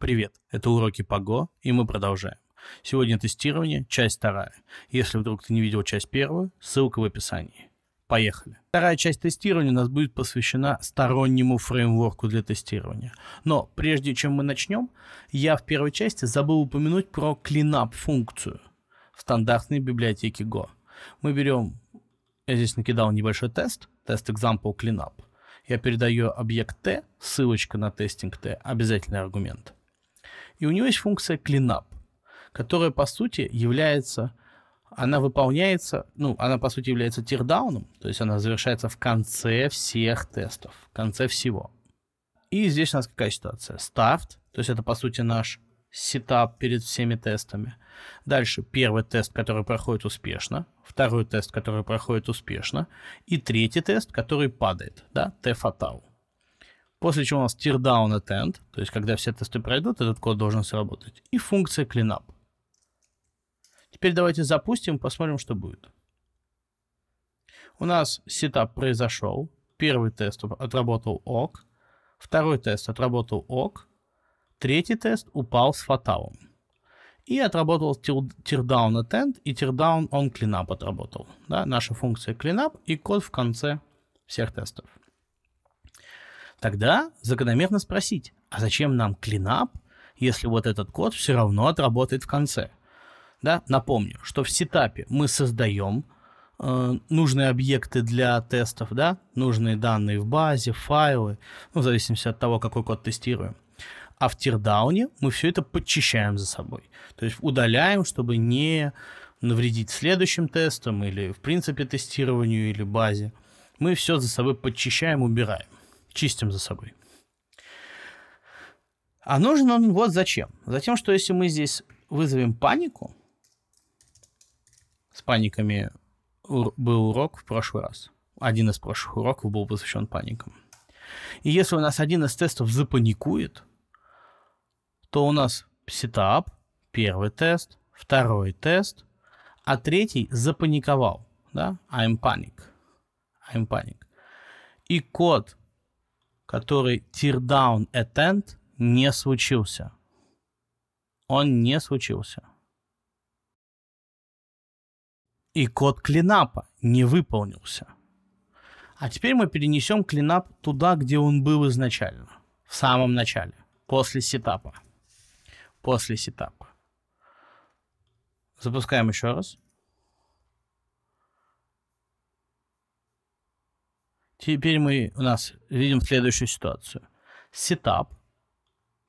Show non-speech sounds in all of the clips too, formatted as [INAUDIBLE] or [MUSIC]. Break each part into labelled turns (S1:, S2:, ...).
S1: Привет, это уроки по Go и мы продолжаем. Сегодня тестирование, часть вторая. Если вдруг ты не видел часть первую, ссылка в описании. Поехали. Вторая часть тестирования у нас будет посвящена стороннему фреймворку для тестирования. Но прежде чем мы начнем, я в первой части забыл упомянуть про cleanup функцию в стандартной библиотеке Go. Мы берем, я здесь накидал небольшой тест, тест example cleanup. Я передаю объект t, ссылочка на тестинг t, обязательный аргумент. И у него есть функция cleanup, которая, по сути, является она выполняется, ну, она, по сути, является тирдауном, то есть она завершается в конце всех тестов, в конце всего. И здесь у нас какая ситуация? Старт, то есть это, по сути, наш сетап перед всеми тестами. Дальше первый тест, который проходит успешно, второй тест, который проходит успешно, и третий тест, который падает, да, Т-фатал. После чего у нас teardown attend, то есть когда все тесты пройдут, этот код должен сработать. И функция cleanup. Теперь давайте запустим, посмотрим, что будет. У нас сетап произошел. Первый тест отработал ок. Второй тест отработал ок. Третий тест упал с фаталом. И отработал teardown attend и teardown on cleanup отработал. Да, наша функция cleanup и код в конце всех тестов. Тогда закономерно спросить, а зачем нам клинап, если вот этот код все равно отработает в конце? Да? Напомню, что в сетапе мы создаем э, нужные объекты для тестов, да? нужные данные в базе, файлы, ну, в зависимости от того, какой код тестируем. А в тирдауне мы все это подчищаем за собой. То есть удаляем, чтобы не навредить следующим тестам или, в принципе, тестированию или базе. Мы все за собой подчищаем, убираем чистим за собой. А нужен он вот зачем? Затем, что если мы здесь вызовем панику, с паниками был урок в прошлый раз. Один из прошлых уроков был посвящен паникам. И если у нас один из тестов запаникует, то у нас сетап, первый тест, второй тест, а третий запаниковал. Да? I'm panic. I'm panic. И код который teardown attend не случился. Он не случился. И код клинапа не выполнился. А теперь мы перенесем клинап туда, где он был изначально. В самом начале. После сетапа. После сетапа. Запускаем еще раз. Теперь мы у нас видим следующую ситуацию. Сетап.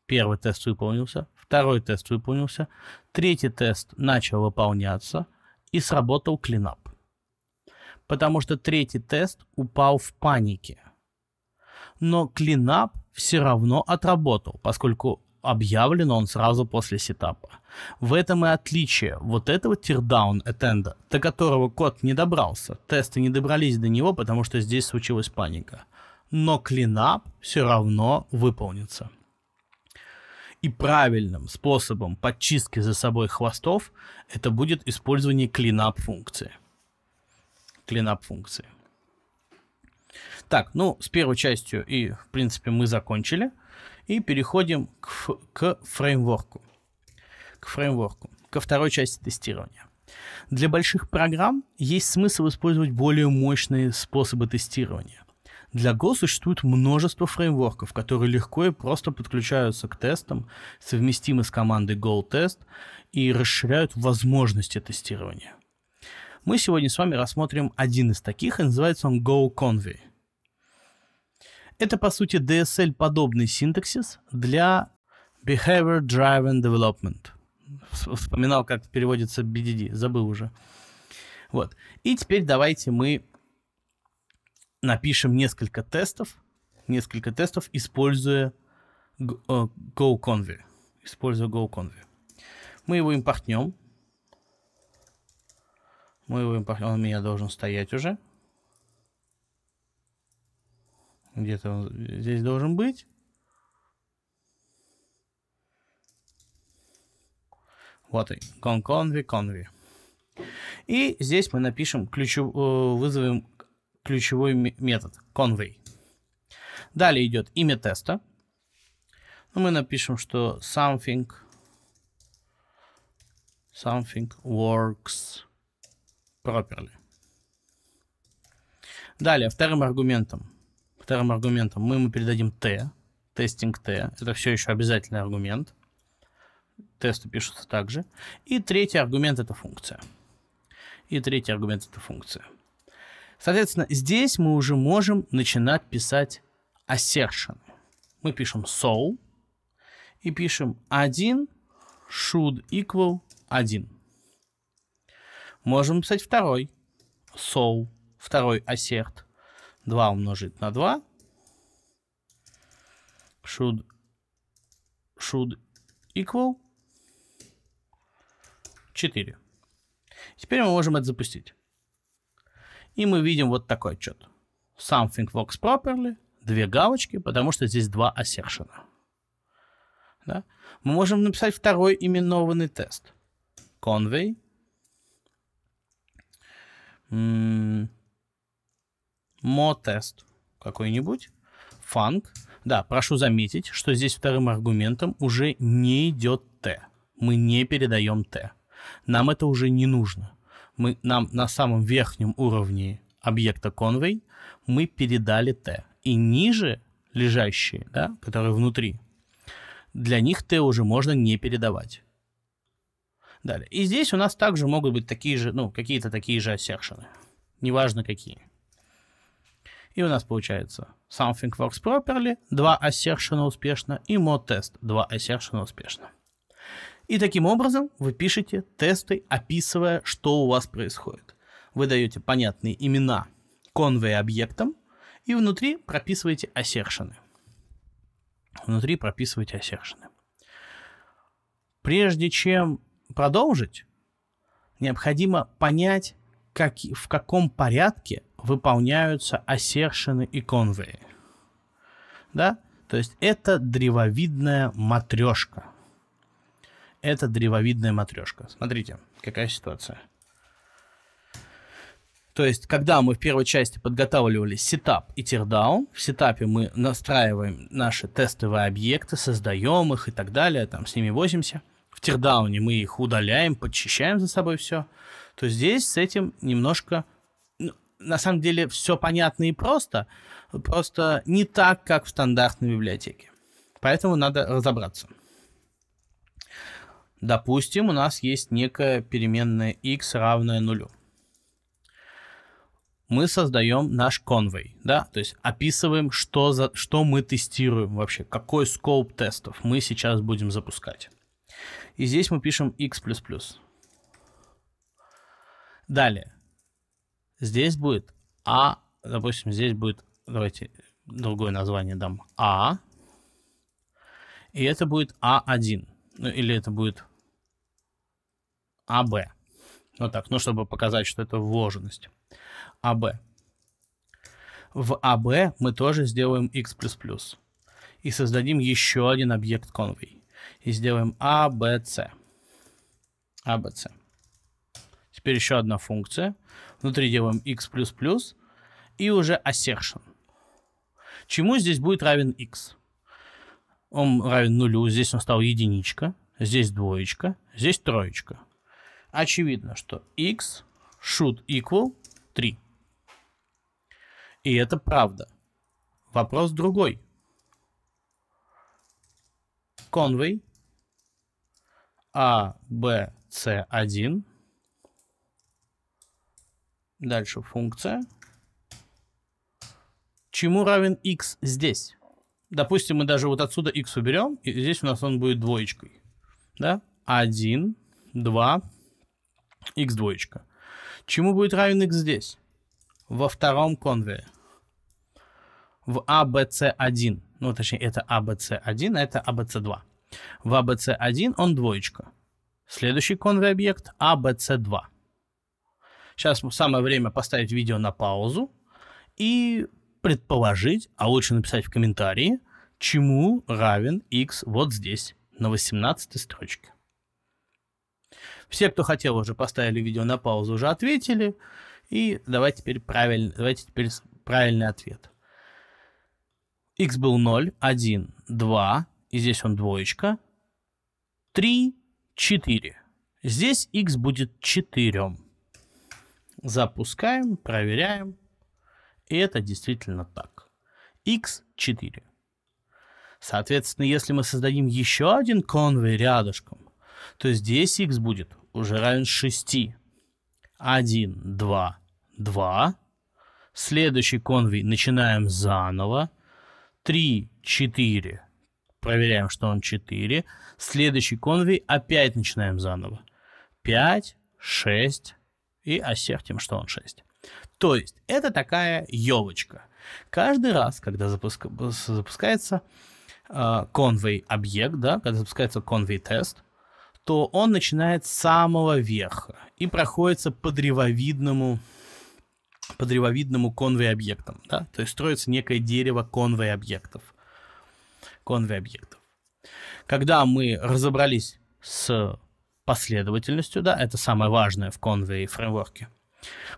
S1: Первый тест выполнился, второй тест выполнился, третий тест начал выполняться и сработал клинап. Потому что третий тест упал в панике. Но клинап все равно отработал, поскольку объявлен он сразу после сетапа. В этом и отличие вот этого тирдаун этенда, до которого код не добрался, тесты не добрались до него, потому что здесь случилась паника. Но клинап все равно выполнится. И правильным способом подчистки за собой хвостов это будет использование клинап функции. Клинап функции. Так, ну, с первой частью и, в принципе, мы закончили. И переходим к, к фреймворку. К фреймворку, ко второй части тестирования. Для больших программ есть смысл использовать более мощные способы тестирования. Для Go существует множество фреймворков, которые легко и просто подключаются к тестам, совместимы с командой GoTest и расширяют возможности тестирования. Мы сегодня с вами рассмотрим один из таких, и называется он GoConvey. Это, по сути, DSL-подобный синтаксис для Behavior Driven Development. Вспоминал, как переводится BDD, забыл уже. Вот. И теперь давайте мы напишем несколько тестов, несколько тестов, используя э, GoConvy. Используя GoConvy. Мы его импортнем. Мы его импортнем. Он у меня должен стоять уже. Где-то он здесь должен быть. Вот и conv conv. И здесь мы напишем ключу, э, вызовем ключевой метод convey. Далее идет имя теста. Ну, мы напишем, что something something works properly. Далее, вторым аргументом вторым аргументом мы ему передадим Т, тестинг Т. Это все еще обязательный аргумент. Тесты пишутся также. И третий аргумент – это функция. И третий аргумент – это функция. Соответственно, здесь мы уже можем начинать писать assertion. Мы пишем so и пишем 1 should equal 1. Можем писать второй so, второй assert – 2 умножить на 2. Should, should equal 4. Теперь мы можем это запустить. И мы видим вот такой отчет. Something works properly. Две галочки, потому что здесь два ассекшена. Да? Мы можем написать второй именованный тест. Convey. М мо-тест какой-нибудь, фанк. Да, прошу заметить, что здесь вторым аргументом уже не идет Т. Мы не передаем Т. Нам это уже не нужно. Мы, нам на самом верхнем уровне объекта конвей мы передали Т. И ниже лежащие, да, которые внутри, для них Т уже можно не передавать. Далее. И здесь у нас также могут быть такие же, ну, какие-то такие же ассершены. Неважно какие. И у нас получается something works properly, два assertion успешно и mod test, два assertion успешно. И таким образом вы пишете тесты, описывая, что у вас происходит. Вы даете понятные имена конвей объектам и внутри прописываете ассершины. Внутри прописываете ассершины. Прежде чем продолжить, необходимо понять, как, в каком порядке выполняются ассершины и конвеи. Да? То есть это древовидная матрешка. Это древовидная матрешка. Смотрите, какая ситуация. То есть, когда мы в первой части подготавливали сетап и тирдаун, в сетапе мы настраиваем наши тестовые объекты, создаем их и так далее, там с ними возимся. В тирдауне мы их удаляем, подчищаем за собой все. То здесь с этим немножко на самом деле все понятно и просто, просто не так, как в стандартной библиотеке. Поэтому надо разобраться. Допустим, у нас есть некая переменная x равная нулю. Мы создаем наш конвей, да, то есть описываем, что, за, что мы тестируем вообще, какой скоп тестов мы сейчас будем запускать. И здесь мы пишем x++. Далее. Здесь будет А, допустим, здесь будет, давайте другое название дам, А, и это будет А1, ну или это будет АБ. Вот так, ну чтобы показать, что это вложенность. АБ. В АБ мы тоже сделаем X++. И создадим еще один объект конвей. И сделаем ABC. А, ABC. А, Теперь еще одна функция – Внутри делаем x++, и уже assertion. Чему здесь будет равен x? Он равен нулю, здесь он стал единичка, здесь двоечка, здесь троечка. Очевидно, что x should equal 3. И это правда. Вопрос другой. Conway A, B, C1 Дальше функция. Чему равен x здесь? Допустим, мы даже вот отсюда x уберем, и здесь у нас он будет двоечкой. Да? 1, 2, x двоечка. Чему будет равен x здесь? Во втором конвее. В ABC1. А ну, точнее, это ABC1, а, а это ABC2. А В ABC1 он двоечка. Следующий конвей объект ABC2. Сейчас самое время поставить видео на паузу и предположить, а лучше написать в комментарии, чему равен x вот здесь, на 18 строчке. Все, кто хотел, уже поставили видео на паузу, уже ответили. И давайте теперь, правиль... давайте теперь правильный ответ. x был 0, 1, 2, и здесь он двоечка. 3, 4. Здесь x будет 4 запускаем, проверяем. И это действительно так. x4. Соответственно, если мы создадим еще один конвей рядышком, то здесь x будет уже равен 6. 1, 2, 2. Следующий конвей начинаем заново. 3, 4. Проверяем, что он 4. Следующий конвей опять начинаем заново. 5, 6, и осердим, что он 6. То есть это такая елочка. Каждый раз, когда запуск... запускается конвей э, объект, да, когда запускается конвей тест, то он начинает с самого верха и проходится по древовидному по древовидному конвей объектам, да, то есть строится некое дерево конвей объектов. Конвей объектов. Когда мы разобрались с последовательностью, да, это самое важное в конвей фреймворке.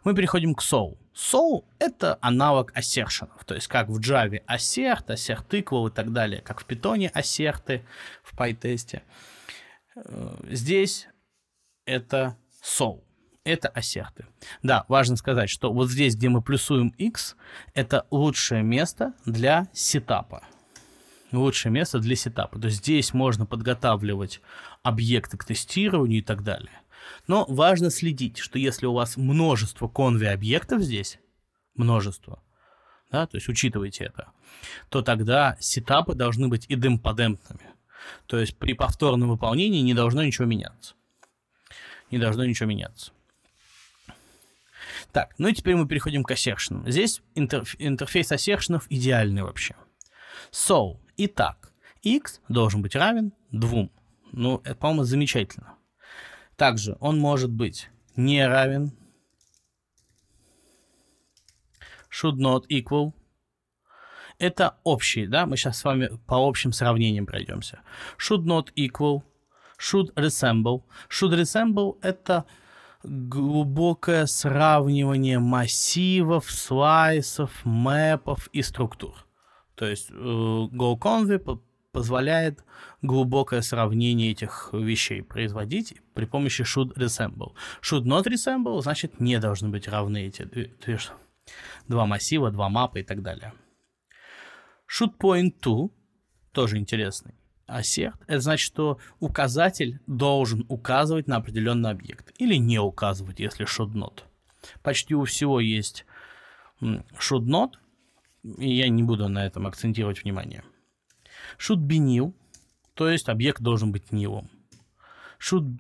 S1: Мы переходим к SOW. SOW — это аналог ассершенов, то есть как в Java ассерт, ассерт equal и так далее, как в Python ассерты в PyTest. Э, здесь это SOW, это ассерты. Да, важно сказать, что вот здесь, где мы плюсуем x, это лучшее место для сетапа лучшее место для сетапа. То есть здесь можно подготавливать объекты к тестированию и так далее. Но важно следить, что если у вас множество конви-объектов здесь, множество, да, то есть учитывайте это, то тогда сетапы должны быть идемподемпными. То есть при повторном выполнении не должно ничего меняться. Не должно ничего меняться. Так, ну и теперь мы переходим к ассершенам. Здесь интерф- интерфейс ассершенов идеальный вообще. So, Итак, x должен быть равен 2. Ну, это, по-моему, замечательно. Также он может быть не равен should not equal. Это общий, да, мы сейчас с вами по общим сравнениям пройдемся. Should not equal, should resemble. Should resemble – это глубокое сравнивание массивов, слайсов, мэпов и структур. То есть э, GoConv позволяет глубокое сравнение этих вещей производить при помощи should resemble. Should not resemble, значит, не должны быть равны эти две, два массива, два мапа и так далее. Should point to, тоже интересный assert, это значит, что указатель должен указывать на определенный объект или не указывать, если should not. Почти у всего есть should not, я не буду на этом акцентировать внимание. Should be new, то есть объект должен быть нилом. Should,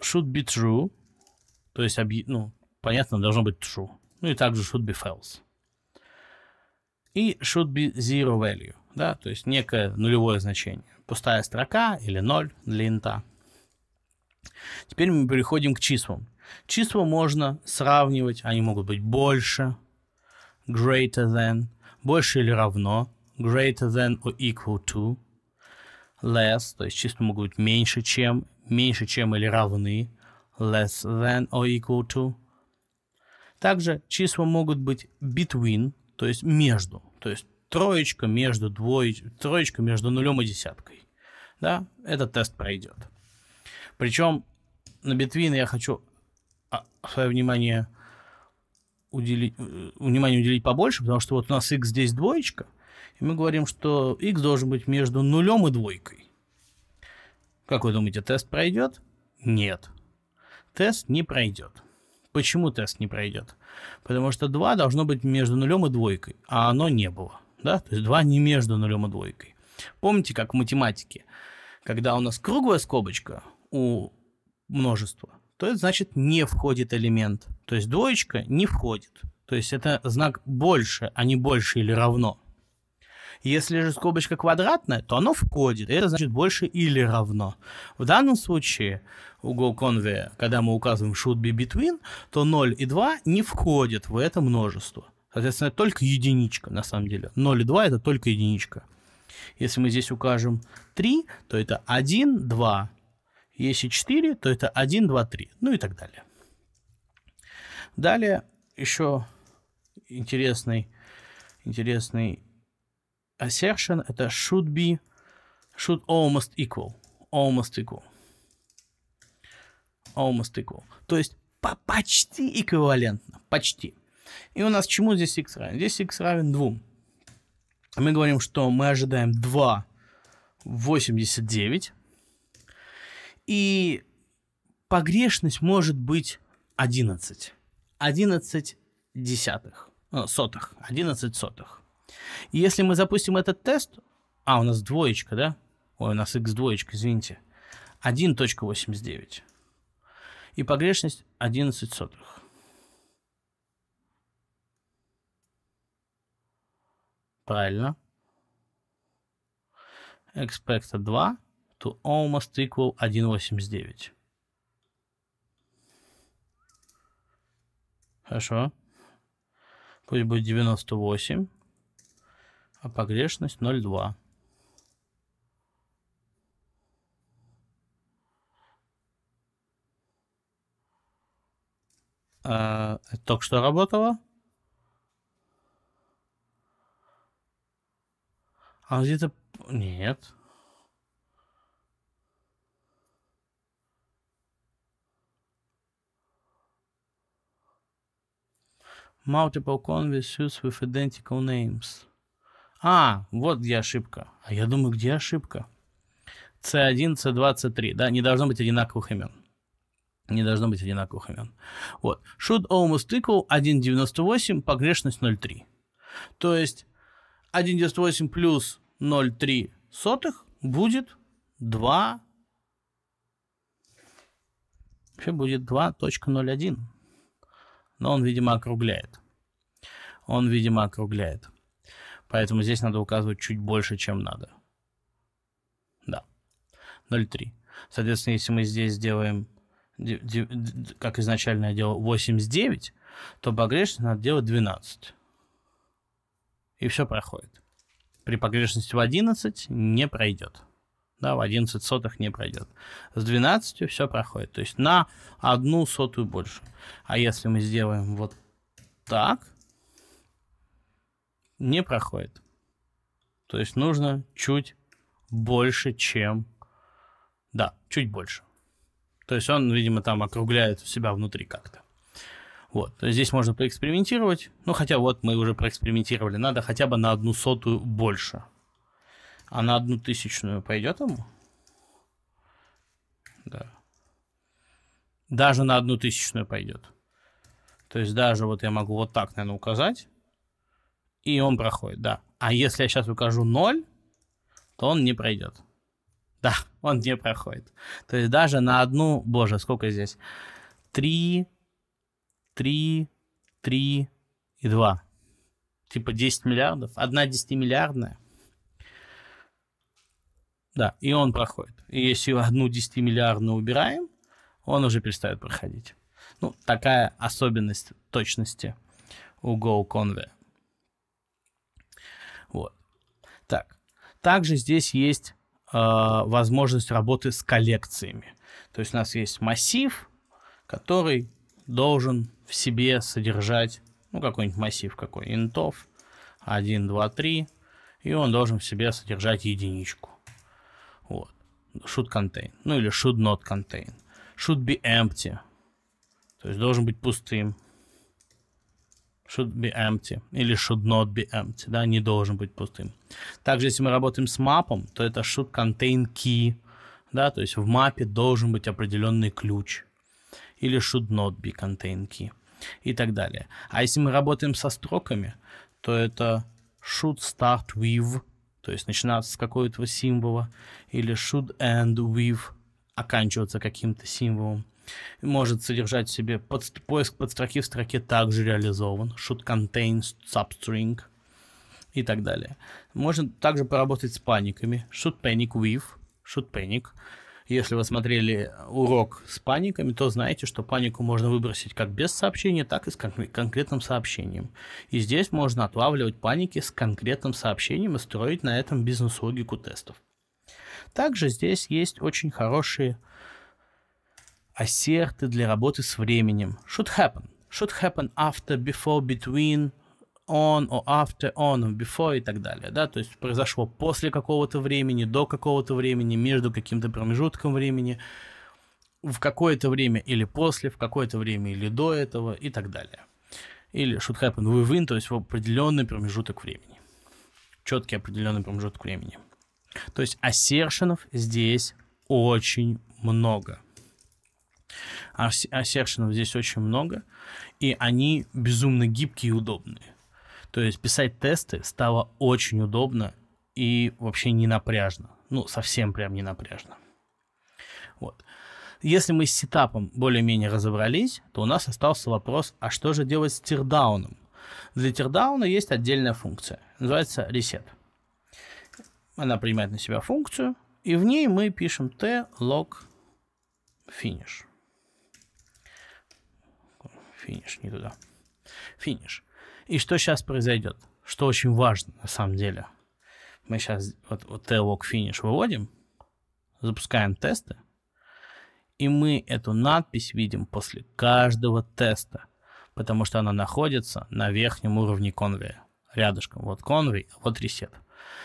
S1: should be true, то есть, объ... ну, понятно, должно быть true. Ну и также should be false. И should be zero value, да, то есть некое нулевое значение. Пустая строка или ноль для инта. Теперь мы переходим к числам. Числа можно сравнивать, они могут быть больше, greater than, больше или равно, greater than or equal to, less, то есть чисто могут быть меньше чем, меньше чем или равны, less than or equal to. Также числа могут быть between, то есть между, то есть троечка между двоеч... троечка между нулем и десяткой. Да, этот тест пройдет. Причем на between я хочу а, свое внимание уделить, э, внимание уделить побольше, потому что вот у нас x здесь двоечка, и мы говорим, что x должен быть между нулем и двойкой. Как вы думаете, тест пройдет? Нет. Тест не пройдет. Почему тест не пройдет? Потому что 2 должно быть между нулем и двойкой, а оно не было. Да? То есть 2 не между нулем и двойкой. Помните, как в математике, когда у нас круглая скобочка у множества, то это значит не входит элемент. То есть двоечка не входит. То есть это знак больше, а не больше или равно. Если же скобочка квадратная, то оно входит. это значит больше или равно. В данном случае угол конвея, когда мы указываем should be between, то 0 и 2 не входят в это множество. Соответственно, только единичка на самом деле. 0 и 2 это только единичка. Если мы здесь укажем 3, то это 1, 2, если 4, то это 1, 2, 3, ну и так далее. Далее еще интересный, интересный assertion – это should be, should almost equal, almost equal, almost equal. То есть по почти эквивалентно, почти. И у нас чему здесь x равен? Здесь x равен 2. Мы говорим, что мы ожидаем 2 89 и погрешность может быть 11. 11 десятых, э, сотых, 11 сотых. И если мы запустим этот тест, а, у нас двоечка, да? Ой, у нас x двоечка, извините. 1.89. И погрешность 11 сотых. Правильно. Экспекта 2 to almost equal 1,89. Хорошо. Пусть будет 98, а погрешность 0,2. А, это только что работало. А где-то... Нет. Multiple convicts with identical names. А, вот где ошибка. А я думаю, где ошибка? C1, C23. Да, не должно быть одинаковых имен. Не должно быть одинаковых имен. Вот. Should almost equal 1.98, погрешность 0.3. То есть 1.98 плюс 0.3 сотых будет 2... Вообще будет 2.01. Но он, видимо, округляет. Он, видимо, округляет. Поэтому здесь надо указывать чуть больше, чем надо. Да. 0,3. Соответственно, если мы здесь сделаем, как изначально я делал, 89, то погрешность надо делать 12. И все проходит. При погрешности в 11 не пройдет да, в 11 сотых не пройдет. С 12 все проходит, то есть на одну сотую больше. А если мы сделаем вот так, не проходит. То есть нужно чуть больше, чем... Да, чуть больше. То есть он, видимо, там округляет себя внутри как-то. Вот, то есть здесь можно поэкспериментировать. Ну, хотя вот мы уже проэкспериментировали. Надо хотя бы на одну сотую больше. А на одну тысячную пойдет ему? Да. Даже на одну тысячную пойдет. То есть даже вот я могу вот так, наверное, указать. И он проходит, да. А если я сейчас укажу 0, то он не пройдет. Да, [LAUGHS] он не проходит. То есть даже на одну... Боже, сколько здесь? 3, 3, 3 и 2. Типа 10 миллиардов. Одна 10-миллиардная. Да, и он проходит. И если одну 10-миллиардную убираем, он уже перестает проходить. Ну, такая особенность точности у Go Conve. Вот. Так. Также здесь есть э, возможность работы с коллекциями. То есть у нас есть массив, который должен в себе содержать, ну, какой-нибудь массив, какой интов, 1, 2, 3, и он должен в себе содержать единичку. Вот. Should contain. Ну или should not contain. Should be empty. То есть должен быть пустым. Should be empty. Или should not be empty. Да, не должен быть пустым. Также, если мы работаем с мапом, то это should contain key. Да, то есть в мапе должен быть определенный ключ. Или should not be contain key. И так далее. А если мы работаем со строками, то это should start with то есть начинаться с какого-то символа, или should end with, оканчиваться каким-то символом. Может содержать в себе под, поиск подстроки в строке также реализован, should contain substring и так далее. Можно также поработать с паниками, should panic with, should panic, если вы смотрели урок с паниками, то знаете, что панику можно выбросить как без сообщения, так и с конкретным сообщением. И здесь можно отлавливать паники с конкретным сообщением и строить на этом бизнес-логику тестов. Также здесь есть очень хорошие ассерты для работы с временем. Should happen. Should happen after, before, between, on, or after on, or before и так далее, да, то есть произошло после какого-то времени, до какого-то времени, между каким-то промежутком времени, в какое-то время или после, в какое-то время или до этого и так далее. Или should happen within, то есть в определенный промежуток времени. Четкий определенный промежуток времени. То есть ассершенов здесь очень много. Ассершенов здесь очень много, и они безумно гибкие и удобные. То есть писать тесты стало очень удобно и вообще не напряжно. Ну, совсем прям не напряжно. Вот. Если мы с сетапом более-менее разобрались, то у нас остался вопрос, а что же делать с тирдауном? Для тирдауна есть отдельная функция, называется reset. Она принимает на себя функцию, и в ней мы пишем t log finish. Финиш не туда. Финиш. И что сейчас произойдет? Что очень важно на самом деле. Мы сейчас вот, вот tailwalk finish выводим, запускаем тесты, и мы эту надпись видим после каждого теста, потому что она находится на верхнем уровне конвея. Рядышком вот конвей, а вот ресет.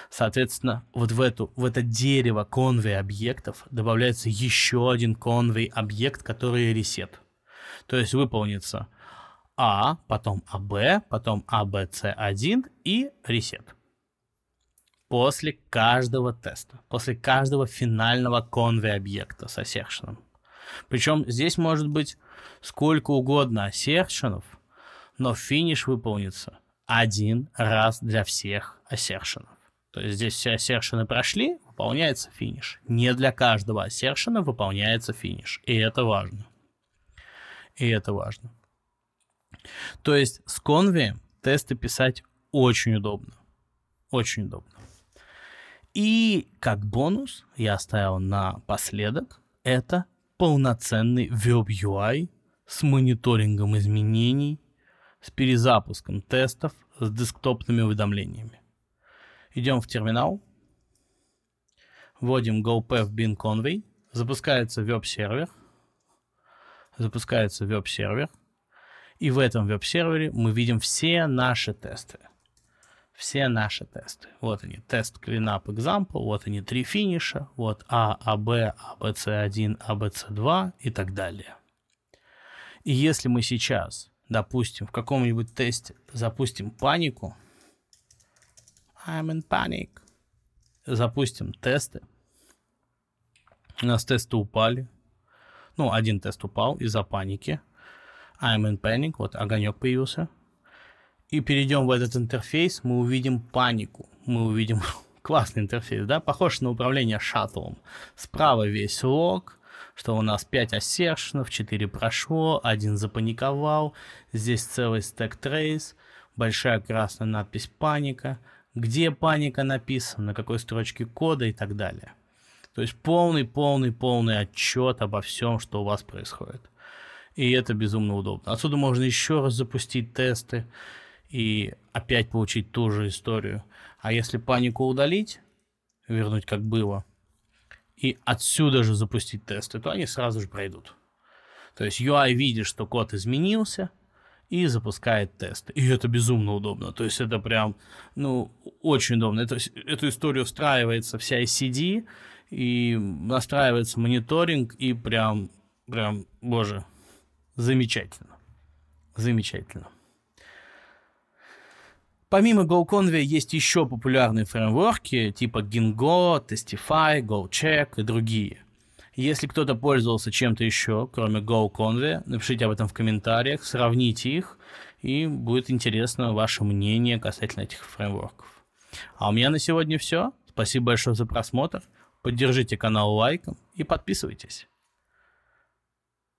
S1: Соответственно, вот в, эту, в это дерево конвей объектов добавляется еще один конвей объект, который ресет. То есть выполнится а, потом АБ, потом АБЦ1 и ресет. После каждого теста, после каждого финального конве объекта с секшеном. Причем здесь может быть сколько угодно секшенов, но финиш выполнится один раз для всех ассершенов. То есть здесь все ассершены прошли, выполняется финиш. Не для каждого ассершена выполняется финиш. И это важно. И это важно. То есть с Convi тесты писать очень удобно. Очень удобно. И как бонус я оставил напоследок, это полноценный веб UI с мониторингом изменений, с перезапуском тестов, с десктопными уведомлениями. Идем в терминал, вводим GoPath Bin conway, запускается веб-сервер, запускается веб-сервер, и в этом веб-сервере мы видим все наши тесты. Все наши тесты. Вот они, тест cleanup example, вот они три финиша, вот А, АБ, АБЦ1, АБЦ2 и так далее. И если мы сейчас, допустим, в каком-нибудь тесте запустим панику, I'm in panic, запустим тесты, у нас тесты упали, ну, один тест упал из-за паники, I'm in panic, вот огонек появился. И перейдем в этот интерфейс, мы увидим панику. Мы увидим [LAUGHS] классный интерфейс, да, похож на управление шаттлом. Справа весь лог, что у нас 5 ассершенов, 4 прошло, один запаниковал, здесь целый стек трейс, большая красная надпись «Паника», где паника написана, на какой строчке кода и так далее. То есть полный, полный, полный отчет обо всем, что у вас происходит. И это безумно удобно. Отсюда можно еще раз запустить тесты и опять получить ту же историю. А если панику удалить, вернуть как было, и отсюда же запустить тесты, то они сразу же пройдут. То есть UI видит, что код изменился, и запускает тесты. И это безумно удобно. То есть это прям, ну, очень удобно. Это, эту историю встраивается вся ICD, и настраивается мониторинг, и прям, прям, боже, Замечательно. Замечательно. Помимо GoConvey есть еще популярные фреймворки типа Gingo, Testify, GoCheck и другие. Если кто-то пользовался чем-то еще, кроме GoConvey, напишите об этом в комментариях, сравните их, и будет интересно ваше мнение касательно этих фреймворков. А у меня на сегодня все. Спасибо большое за просмотр. Поддержите канал лайком и подписывайтесь.